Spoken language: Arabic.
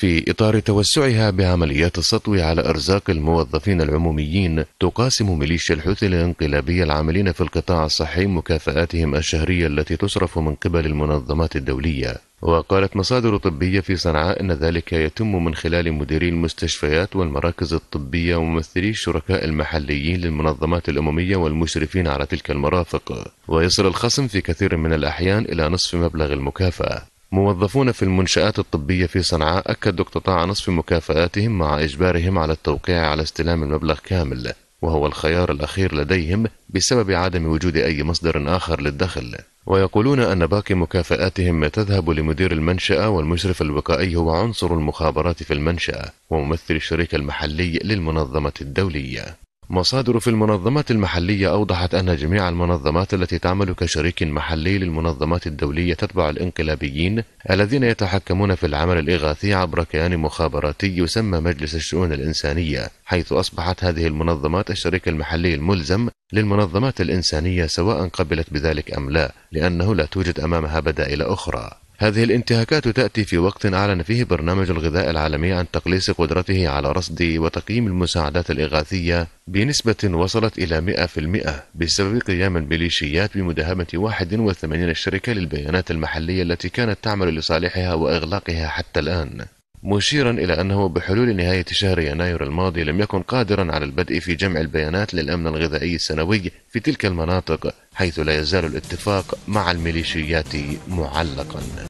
في إطار توسعها بعمليات السطو على أرزاق الموظفين العموميين تقاسم ميليشيا الحوثي الانقلابية العاملين في القطاع الصحي مكافآتهم الشهرية التي تصرف من قبل المنظمات الدولية وقالت مصادر طبية في صنعاء أن ذلك يتم من خلال مديري المستشفيات والمراكز الطبية وممثلي الشركاء المحليين للمنظمات الأممية والمشرفين على تلك المرافق ويصل الخصم في كثير من الأحيان إلى نصف مبلغ المكافأة موظفون في المنشآت الطبية في صنعاء أكدوا اقتطاع نصف مكافآتهم مع إجبارهم على التوقيع على استلام المبلغ كامل وهو الخيار الأخير لديهم بسبب عدم وجود أي مصدر آخر للدخل ويقولون أن باقي مكافآتهم تذهب لمدير المنشأة والمشرف الوقائي هو عنصر المخابرات في المنشأة وممثل الشريك المحلي للمنظمة الدولية مصادر في المنظمات المحلية أوضحت أن جميع المنظمات التي تعمل كشريك محلي للمنظمات الدولية تتبع الانقلابيين الذين يتحكمون في العمل الإغاثي عبر كيان مخابراتي يسمى مجلس الشؤون الإنسانية حيث أصبحت هذه المنظمات الشريك المحلي الملزم للمنظمات الإنسانية سواء قبلت بذلك أم لا لأنه لا توجد أمامها بدائل أخرى هذه الانتهاكات تأتي في وقت أعلن فيه برنامج الغذاء العالمي عن تقليص قدرته على رصد وتقييم المساعدات الإغاثية بنسبة وصلت إلى 100% بسبب قيام الميليشيات بمداهمة 81 شركة للبيانات المحلية التي كانت تعمل لصالحها وإغلاقها حتى الآن مشيرا إلى أنه بحلول نهاية شهر يناير الماضي لم يكن قادرا على البدء في جمع البيانات للأمن الغذائي السنوي في تلك المناطق حيث لا يزال الاتفاق مع الميليشيات معلقا